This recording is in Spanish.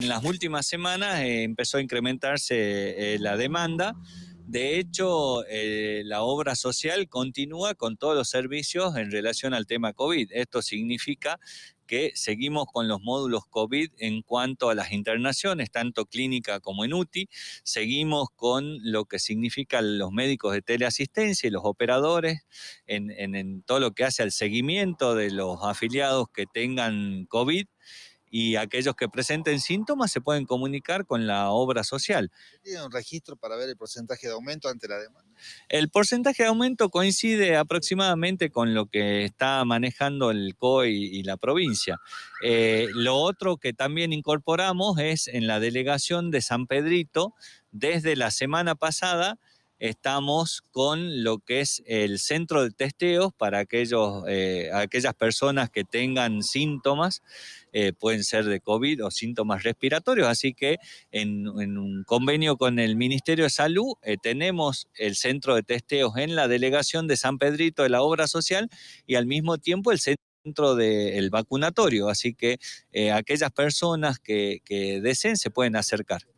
En las últimas semanas eh, empezó a incrementarse eh, la demanda. De hecho, eh, la obra social continúa con todos los servicios en relación al tema COVID. Esto significa que seguimos con los módulos COVID en cuanto a las internaciones, tanto clínica como en UTI. Seguimos con lo que significan los médicos de teleasistencia y los operadores en, en todo lo que hace al seguimiento de los afiliados que tengan COVID y aquellos que presenten síntomas se pueden comunicar con la obra social. ¿Tiene un registro para ver el porcentaje de aumento ante la demanda? El porcentaje de aumento coincide aproximadamente con lo que está manejando el COI y la provincia. Eh, lo otro que también incorporamos es en la delegación de San Pedrito, desde la semana pasada, estamos con lo que es el centro de testeos para aquellos, eh, aquellas personas que tengan síntomas, eh, pueden ser de COVID o síntomas respiratorios. Así que en, un convenio con el Ministerio de Salud eh, tenemos el centro de testeos en la delegación de San Pedrito de la Obra Social y al mismo tiempo el centro del vacunatorio, así que aquellas personas que deseen se pueden acercar.